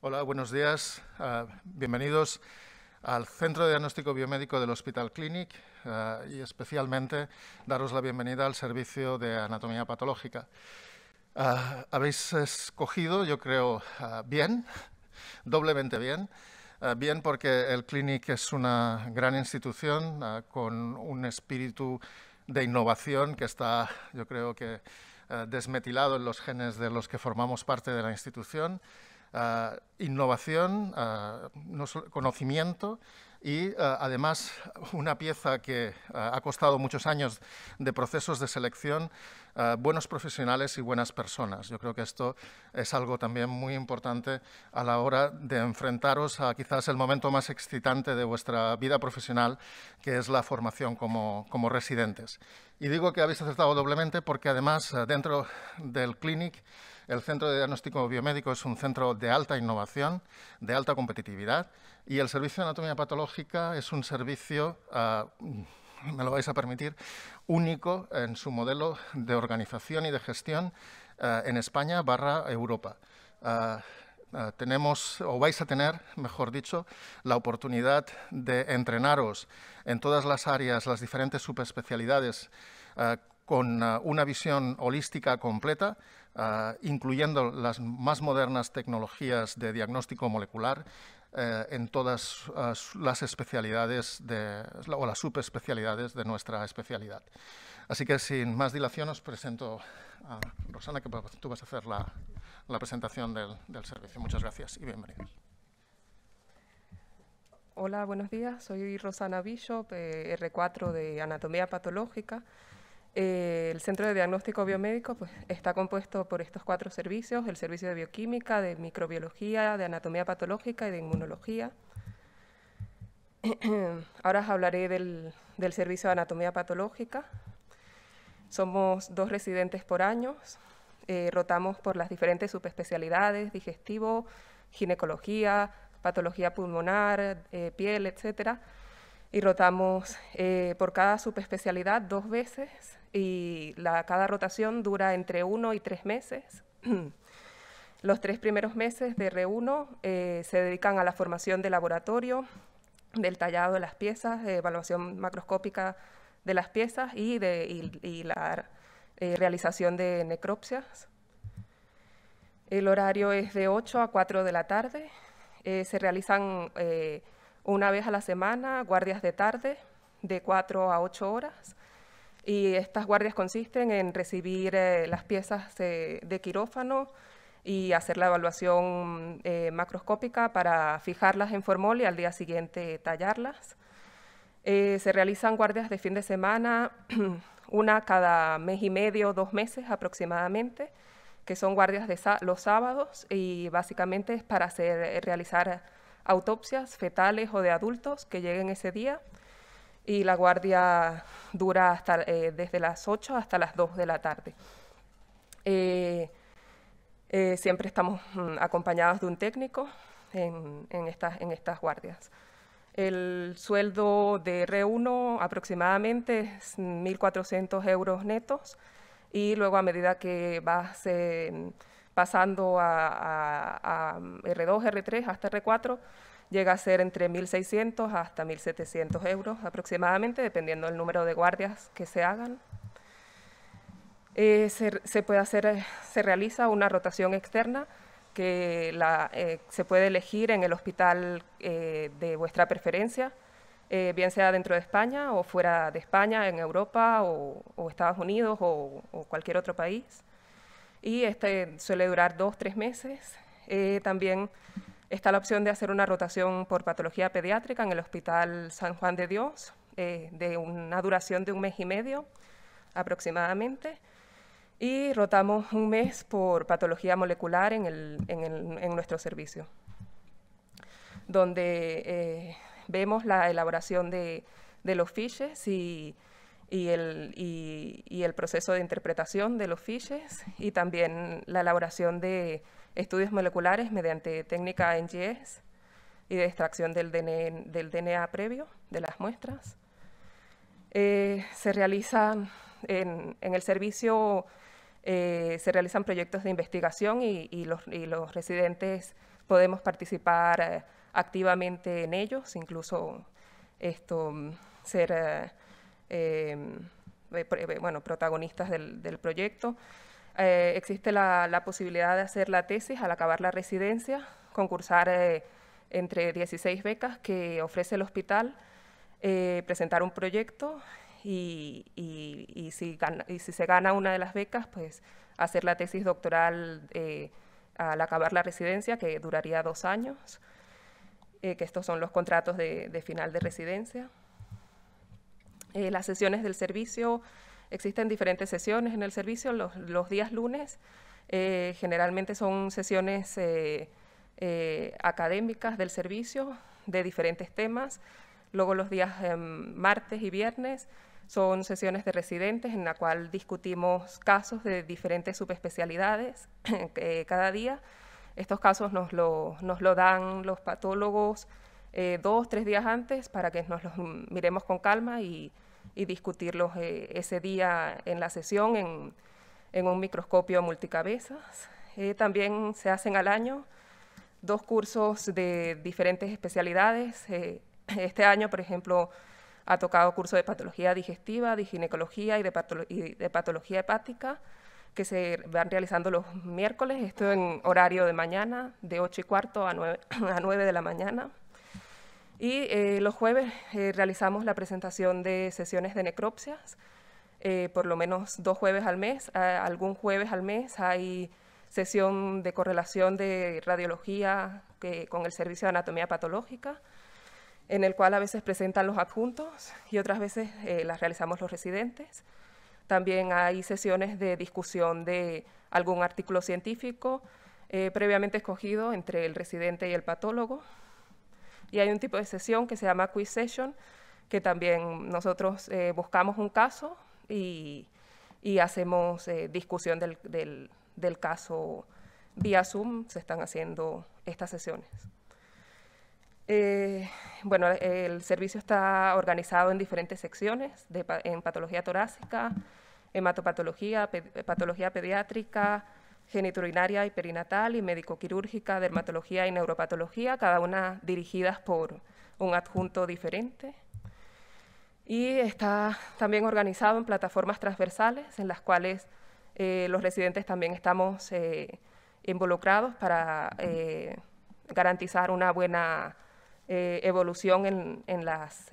Hola, buenos días. Ah, bienvenidos al Centro de Diagnóstico Biomédico del Hospital Clinic ah, y especialmente daros la bienvenida al servicio de anatomía patológica. Ah, habéis escogido, yo creo, bien, doblemente bien. bien porque el Clinic es una gran institución con un espíritu de innovación que está, yo creo que, desmetilado en los genes de los que formamos parte de la institución innovación, conocimiento y además una pieza que ha costado muchos años de procesos de selección, buenos profesionales y buenas personas. Yo creo que esto es algo también muy importante a la hora de enfrentaros a quizás el momento más excitante de vuestra vida profesional, que es la formación como, como residentes. Y digo que habéis acertado doblemente porque además dentro del clinic el Centro de Diagnóstico Biomédico es un centro de alta innovación, de alta competitividad, y el Servicio de Anatomía Patológica es un servicio... Ah, mm, me lo vais a permitir, único en su modelo de organización y de gestión ah, en España barra Europa. Ah, tenemos, o vais a tener, mejor dicho, la oportunidad de entrenaros en todas las áreas, las diferentes subespecialidades, con una visión holística completa Ah, incluyendo las más modernas tecnologías de diagnóstico molecular eh, en todas ah, las especialidades o las subespecialidades de nuestra especialidad. Así que sin más dilación os presento a Rosana, que pues, tú vas a hacer la, presentación del, servicio. Muchas gracias y bienvenidos. Hola, buenos días. Soy Rosana Bishop, eh, R4 de Anatomía Patológica eh, el Centro de Diagnóstico Biomédico pues, está compuesto por estos cuatro servicios, el servicio de bioquímica, de microbiología, de anatomía patológica y de inmunología. Ahora hablaré del, servicio de anatomía patológica. Somos dos residentes por año, eh, rotamos por las diferentes subespecialidades, digestivo, ginecología, patología pulmonar, eh, piel, etcétera y rotamos por cada subespecialidad dos veces y cada rotación dura entre uno y tres meses. Los tres primeros meses de r eh, se dedican a la formación de laboratorio, del tallado de las piezas, evaluación macroscópica de las piezas y, de, la eh, realización de necropsias. El horario es de 8 a 4 de la tarde. Eh, se realizan una vez a la semana guardias de tarde de 4 a 8 horas y estas guardias consisten en recibir eh, las piezas eh, de quirófano y hacer la evaluación eh, macroscópica para fijarlas en formol y al día siguiente tallarlas. se realizan guardias de fin de semana, una cada mes y medio, dos meses aproximadamente, que son guardias de los sábados y básicamente es para realizar autopsias fetales o de adultos que lleguen ese día y la guardia dura eh, desde las 8 hasta las 2 de la tarde. Eh, eh, siempre estamos mm, acompañados de un técnico en, estas, guardias. El sueldo de R1 aproximadamente es 1.400 euros netos y luego a medida que vas mm, pasando a, R2, mm, R3 hasta R4, llega a ser entre 1.600 hasta 1.700 euros aproximadamente, dependiendo del número de guardias que se hagan. Eh, se, se, puede hacer, eh, se realiza una rotación externa que la, eh, se puede elegir en el hospital de vuestra preferencia, bien sea dentro de España o fuera de España, en Europa o, Estados Unidos o, cualquier otro país y este suele durar dos, tres meses. también Está la opción de hacer una rotación por patología pediátrica en el Hospital San Juan de Dios, eh, de una duración de un mes y medio aproximadamente. Y rotamos un mes por patología molecular en, nuestro servicio, donde eh, vemos la elaboración de, los fiches y el proceso de interpretación de los fiches y también la elaboración de estudios moleculares mediante técnica NGS y de extracción del DNA, del DNA previo de las muestras. Eh, se realizan en, el servicio eh, se realizan proyectos de investigación y, los, residentes podemos participar eh, activamente en ellos, incluso esto, mm, ser bueno, protagonistas del, del proyecto. Eh, existe la, posibilidad de hacer la tesis al acabar la residencia, concursar eh, entre 16 becas que ofrece el hospital, eh, presentar un proyecto y, si se gana una de las becas, pues hacer la tesis doctoral al acabar la residencia, que duraría dos años, que estos son los contratos de final de residencia. las sesiones del servicio Existen diferentes sesiones en el servicio. Los, los días lunes eh, generalmente son sesiones eh, eh, académicas del servicio de diferentes temas. Luego los días em, martes y viernes son sesiones de residentes en la cual discutimos casos de diferentes subespecialidades cada día. Estos casos nos lo, nos lo dan los patólogos eh, dos, tres días antes para que nos los miremos con calma y y discutirlos eh, ese día en la sesión en, un microscopio multicabezas. Eh, también se hacen al año dos cursos de diferentes especialidades. Eh, este año, por ejemplo, ha tocado curso de patología digestiva, de ginecología y de, patología hepática que se van realizando los miércoles, esto en horario de mañana, de 8 y cuarto a 9 de la mañana. Y eh, los jueves eh, realizamos la presentación de sesiones de necropsias, eh, por lo menos dos jueves al mes. algún jueves al mes hay sesión de correlación de radiología con el servicio de anatomía patológica, en el cual a veces presentan los adjuntos y otras veces las realizamos los residentes. También hay sesiones de discusión de algún artículo científico previamente escogido entre el residente y el patólogo y hay un tipo de sesión que se llama quiz session, que también nosotros eh, buscamos un caso y, hacemos eh, discusión del, caso vía Zoom, se están haciendo estas sesiones. Eh, bueno, el servicio está organizado en diferentes secciones, en patología torácica, hematopatología, patología pediátrica, geniturinaria y perinatal y médico-quirúrgica, dermatología y neuropatología, cada una dirigidas por un adjunto diferente. Y está también organizado en plataformas transversales en las cuales eh, los residentes también estamos eh, involucrados para eh, garantizar una buena evolución en, en las,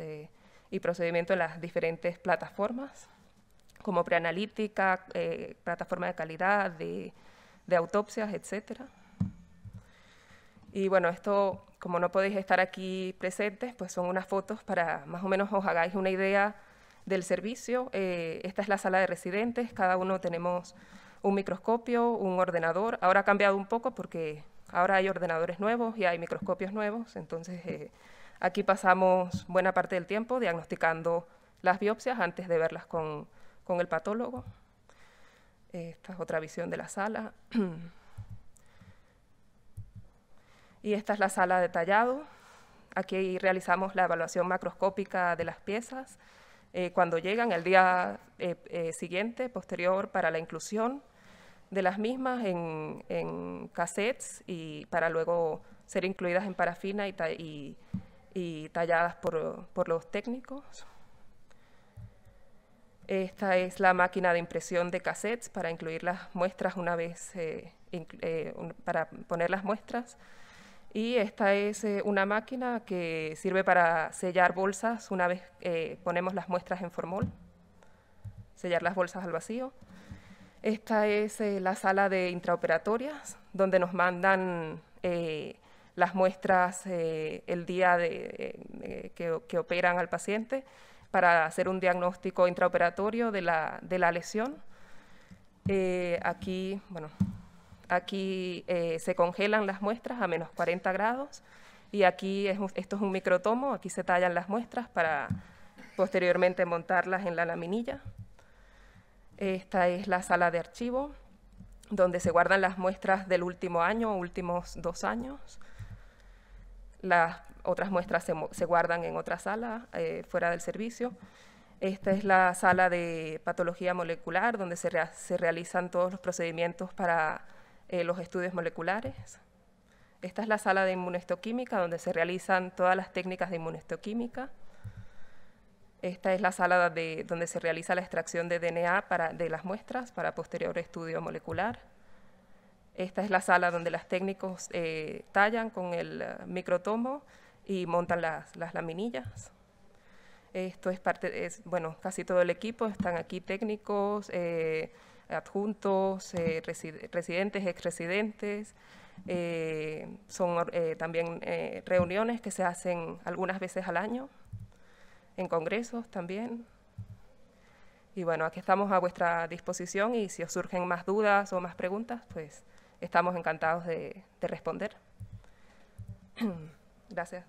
y procedimiento en las diferentes plataformas, como preanalítica, plataforma de calidad, de de autopsias, etcétera. Y bueno, esto, como no podéis estar aquí presentes, pues son unas fotos para más o menos os hagáis una idea del servicio. Eh, esta es la sala de residentes, cada uno tenemos un microscopio, un ordenador. Ahora ha cambiado un poco porque ahora hay ordenadores nuevos y hay microscopios nuevos, entonces eh, aquí pasamos buena parte del tiempo diagnosticando las biopsias antes de verlas con el patólogo. Esta es otra visión de la sala. y esta es la sala de tallado Aquí realizamos la evaluación macroscópica de las piezas eh, cuando llegan el día eh, eh, siguiente, posterior, para la inclusión de las mismas en, cassettes y para luego ser incluidas en parafina y, talladas por los técnicos. Esta es la máquina de impresión de cassettes para incluir las muestras una vez, eh, eh, para poner las muestras. Y esta es eh, una máquina que sirve para sellar bolsas una vez ponemos las muestras en formol, sellar las bolsas al vacío. Esta es la sala de intraoperatorias, donde nos mandan las muestras el día que operan al paciente para hacer un diagnóstico intraoperatorio de la, lesión. Eh, aquí, aquí eh, se congelan las muestras a menos 40 grados y aquí esto es un microtomo, aquí se tallan las muestras para posteriormente montarlas en la laminilla. Esta es la sala de archivo donde se guardan las muestras del último año últimos dos años. Las otras muestras se, guardan en otra sala, eh, fuera del servicio. Esta es la sala de patología molecular, donde se, realizan todos los procedimientos para eh, los estudios moleculares. Esta es la sala de inmunestoquímica donde se realizan todas las técnicas de inmunestoquímica. Esta es la sala de, donde se realiza la extracción de DNA de las muestras para posterior estudio molecular. Esta es la sala donde los técnicos eh, tallan con el eh, microtomo y montan las, laminillas. Esto es parte, es, bueno, casi todo el equipo, están aquí técnicos, eh, adjuntos, residentes, exresidentes. son también reuniones que se hacen algunas veces al año, en congresos también. Y bueno, aquí estamos a vuestra disposición y si os surgen más dudas o más preguntas, pues estamos encantados de, responder. Gracias.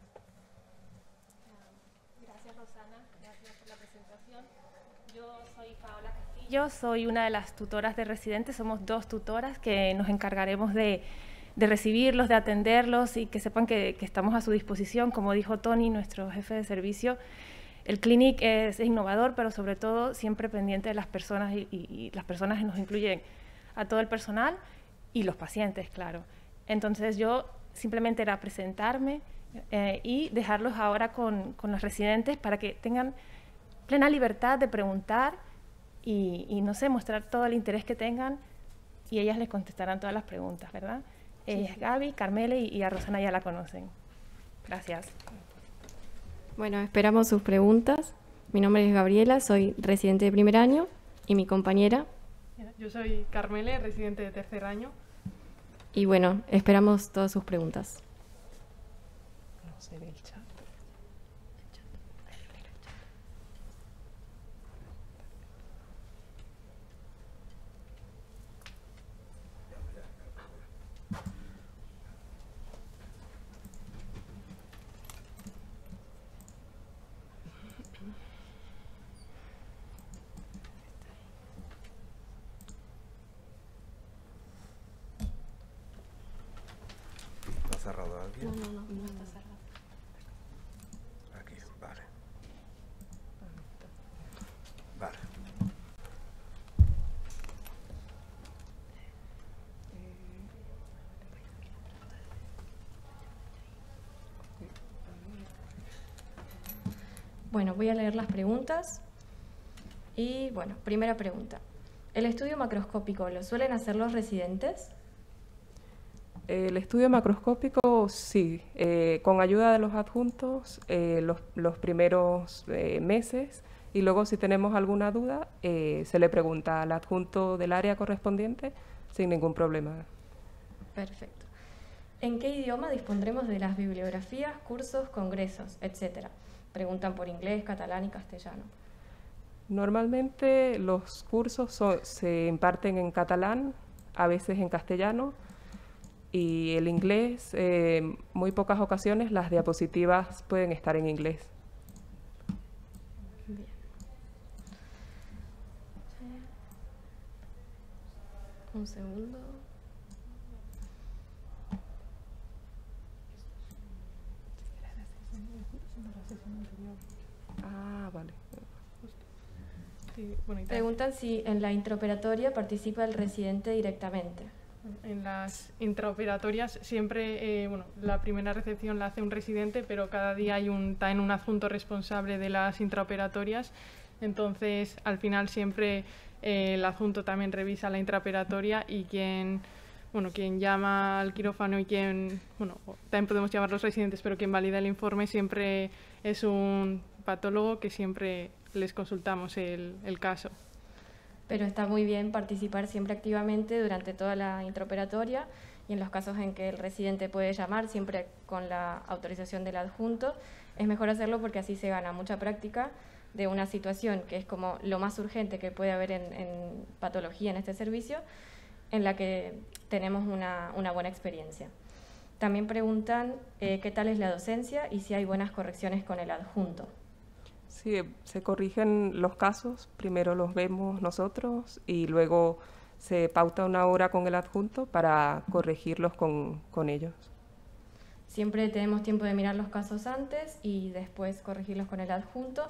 Gracias, Rosana. Gracias por la presentación. Yo soy Paola Castillo, soy una de las tutoras de residentes. Somos dos tutoras que nos encargaremos de, recibirlos, de atenderlos y que sepan que, estamos a su disposición. Como dijo Tony, nuestro jefe de servicio, el clinic es innovador, pero sobre todo siempre pendiente de las personas y, las personas que nos incluyen a todo el personal y los pacientes, claro. Entonces yo simplemente era presentarme eh, y dejarlos ahora con, con, los residentes para que tengan plena libertad de preguntar y, no sé, mostrar todo el interés que tengan y ellas les contestarán todas las preguntas, ¿verdad? es Gaby, Carmele y, y a Rosana ya la conocen. Gracias. Bueno, esperamos sus preguntas. Mi nombre es Gabriela, soy residente de primer año y mi compañera. Yo soy Carmele, residente de tercer año. Y bueno, esperamos todas sus preguntas. Bueno, voy a leer las preguntas. Y bueno, primera pregunta. ¿El estudio macroscópico lo suelen hacer los residentes? El estudio macroscópico sí, eh, con ayuda de los adjuntos eh, los, primeros eh, meses y luego si tenemos alguna duda se le pregunta al adjunto del área correspondiente sin ningún problema. Perfecto. ¿En qué idioma dispondremos de las bibliografías, cursos, congresos, etcétera? preguntan por inglés, catalán y castellano. Normalmente los cursos se imparten en catalán, a veces en castellano, y el inglés, eh, muy pocas ocasiones las diapositivas pueden estar en inglés. Un segundo. Ah, vale. Preguntan si en la intraoperatoria participa el residente directamente. En las intraoperatorias siempre, eh, bueno, la primera recepción la hace un residente, pero cada día hay un, está en un adjunto responsable de las intraoperatorias. Entonces, al final siempre eh, el adjunto también revisa la intraoperatoria y quien, bueno, quien llama al quirófano y quien, bueno, también podemos llamar los residentes, pero quien valida el informe siempre es un patólogo que siempre les consultamos el, caso. Pero está muy bien participar siempre activamente durante toda la intraoperatoria y en los casos en que el residente puede llamar, siempre con la autorización del adjunto, es mejor hacerlo porque así se gana mucha práctica de una situación que es como lo más urgente que puede haber en, patología en este servicio, en la que tenemos una, buena experiencia. También preguntan eh, qué tal es la docencia y si hay buenas correcciones con el adjunto. Sí, eh, se corrigen los casos, primero los vemos nosotros y luego se pauta una hora con el adjunto para corregirlos con, con ellos. Siempre tenemos tiempo de mirar los casos antes y después corregirlos con el adjunto.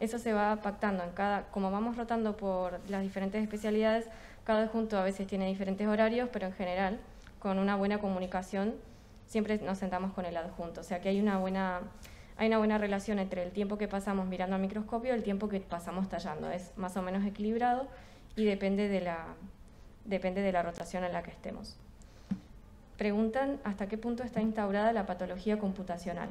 Eso se va pactando en cada, como vamos rotando por las diferentes especialidades, cada adjunto a veces tiene diferentes horarios, pero en general, con una buena comunicación, siempre nos sentamos con el adjunto. O sea que hay una buena hay una buena relación entre el tiempo que pasamos mirando al microscopio y el tiempo que pasamos tallando. Es más o menos equilibrado y depende de la, depende de la rotación en la que estemos. Preguntan hasta qué punto está instaurada la patología computacional.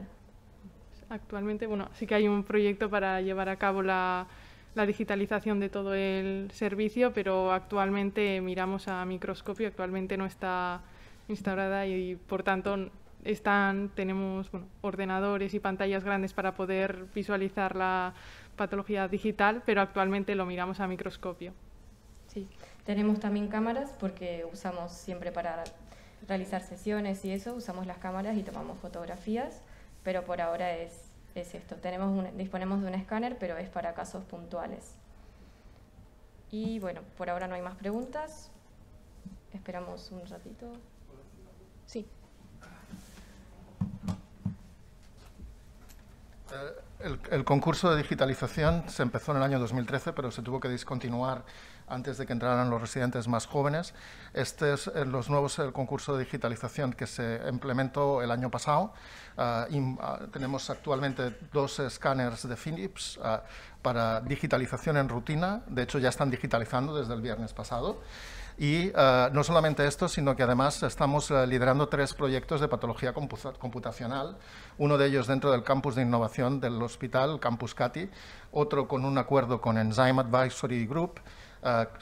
Actualmente, bueno, sí que hay un proyecto para llevar a cabo la, la digitalización de todo el servicio, pero actualmente miramos a microscopio, actualmente no está instaurada y por tanto están, tenemos ordenadores y pantallas grandes para poder visualizar la patología digital, pero actualmente lo miramos a microscopio. Sí, tenemos también cámaras porque usamos siempre para realizar sesiones y eso, usamos las cámaras y tomamos fotografías, pero por ahora es, es esto. Tenemos disponemos de un escáner, pero es para casos puntuales. Y bueno, por ahora no hay más preguntas. Esperamos un ratito. Sí. el, concurso de digitalización se empezó en el año 2013, pero se tuvo que discontinuar antes de que entraran los residentes más jóvenes. Este es eh, los nuevos, el concurso de digitalización que se implementó el año pasado. Ah, y, ah, tenemos actualmente dos escáneres de Philips ah, para digitalización en rutina. De hecho, ya están digitalizando desde el viernes pasado. Y no solamente esto, sino que además estamos liderando tres proyectos de patología computacional, uno de ellos dentro del campus de innovación del hospital, Campus Cati, otro con un acuerdo con Enzyme Advisory Group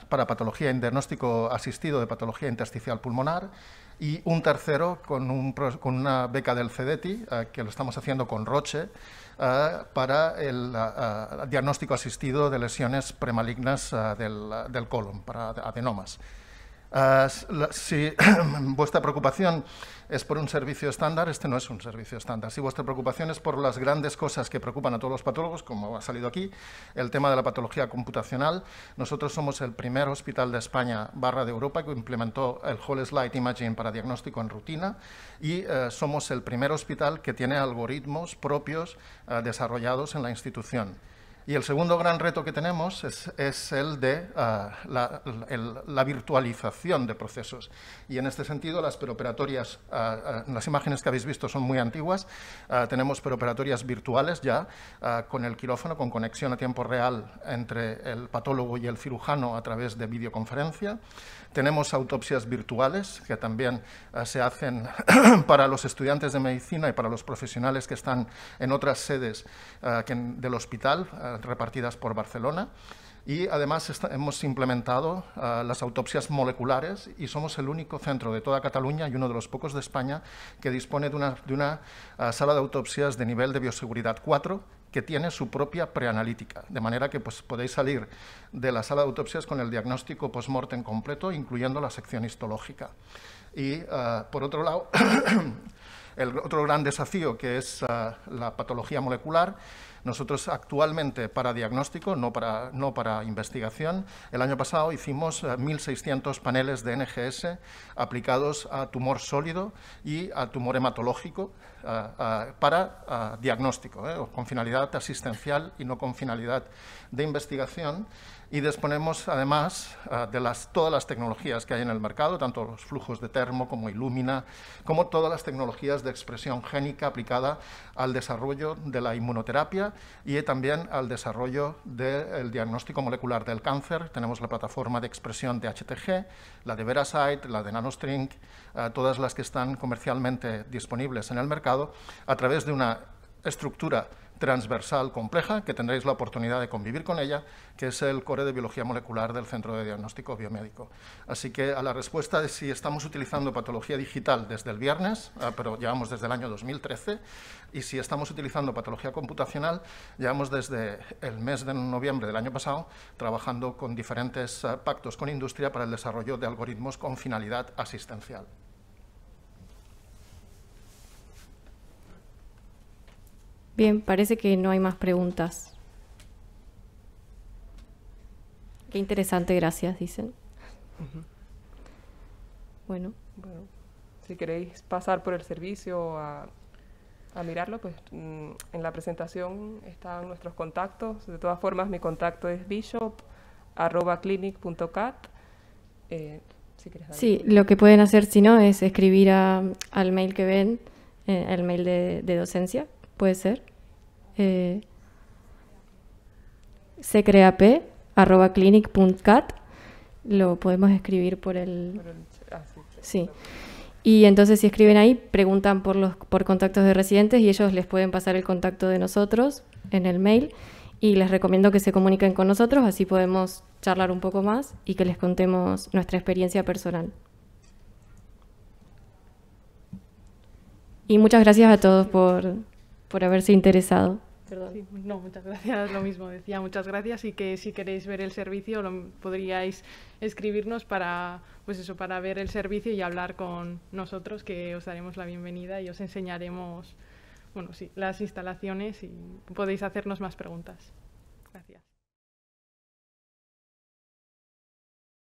para patología en diagnóstico asistido de patología intersticial pulmonar y un tercero con, una beca del CEDETI, eh, que lo estamos haciendo con Roche, eh, para el diagnóstico asistido de lesiones premalignas eh, del colon, para adenomas si vuestra preocupación es por un servicio estándar, este no es un servicio estándar. Si vuestra preocupación es por las grandes cosas que preocupan a todos los patólogos, como ha salido aquí, el tema de la patología computacional, nosotros somos el primer hospital de España barra de Europa que implementó el Whole Slide Imaging para diagnóstico en rutina y eh, somos el primer hospital que tiene algoritmos propios eh, desarrollados en la institución. Y el segundo gran reto que tenemos es, el de ah, la, virtualización de procesos. Y en este sentido, las peroperatorias, ah, ah, las imágenes que habéis visto son muy antiguas. tenemos peroperatorias virtuales ya con el quirófano, con conexión a tiempo real entre el patólogo y el cirujano a través de videoconferencia. Tenemos autopsias virtuales que también se hacen para los estudiantes de medicina y para los profesionales que están en otras sedes del hospital eh, repartidas por Barcelona. Y además hemos implementado eh, las autopsias moleculares y somos el único centro de toda Cataluña y uno de los pocos de España que dispone de una, de una eh, sala de autopsias de nivel de bioseguridad 4 que tiene su propia preanalítica, de manera que pues, podéis salir de la sala de autopsias con el diagnóstico post en completo, incluyendo la sección histológica. Y, por otro lado, el otro gran desafío que es ah, la patología molecular. Nosotros actualmente para diagnóstico, no para, no para investigación, el año pasado hicimos 1.600 ah, paneles de NGS aplicados a tumor sólido y a tumor hematológico ah, para diagnóstico, eh, con finalidad asistencial y no con finalidad de investigación y disponemos además ah, de todas las tecnologías que hay en el mercado, tanto los flujos de termo como ilumina, como todas las tecnologías de expresión génica aplicada al desarrollo de la inmunoterapia y también al desarrollo del diagnóstico molecular del cáncer. Tenemos la plataforma de expresión de HTG, la de Verasite, la de NanoString, ah, todas las que están comercialmente disponibles en el mercado a través de una estructura transversal compleja, que tendréis la oportunidad de convivir con ella, que es el core de biología molecular del Centro de Diagnóstico Biomédico. Así que a la respuesta de si estamos utilizando patología digital desde el viernes, ah, pero llevamos desde el año 2013, y si estamos utilizando patología computacional, llevamos desde el mes de noviembre del año pasado trabajando con diferentes ah, pactos con industria para el desarrollo de algoritmos con finalidad asistencial. Bien, parece que no hay más preguntas. Qué interesante, gracias, dicen. Bueno. Si queréis pasar por el servicio a, a mirarlo, pues mm, en la presentación están nuestros contactos. De todas formas, mi contacto es bishop.clinic.cat. Eh, si sí, lo que pueden hacer si no es escribir al mail que ven, el eh, mail de docencia, puede ser. Eh, secreap.clinic.cat. Lo podemos escribir por el... Ah, sí, sí. Y entonces si escriben ahí, preguntan por, los, por contactos de residentes y ellos les pueden pasar el contacto de nosotros en el mail. Y les recomiendo que se comuniquen con nosotros, así podemos charlar un poco más y que les contemos nuestra experiencia personal. Y muchas gracias a todos por, por haberse interesado. no, muchas gracias. Lo mismo decía, muchas gracias y que si queréis ver el servicio lo, podríais escribirnos para, pues eso, para ver el servicio y hablar con nosotros, que os daremos la bienvenida y os enseñaremos, bueno, sí, las instalaciones y podéis hacernos más preguntas.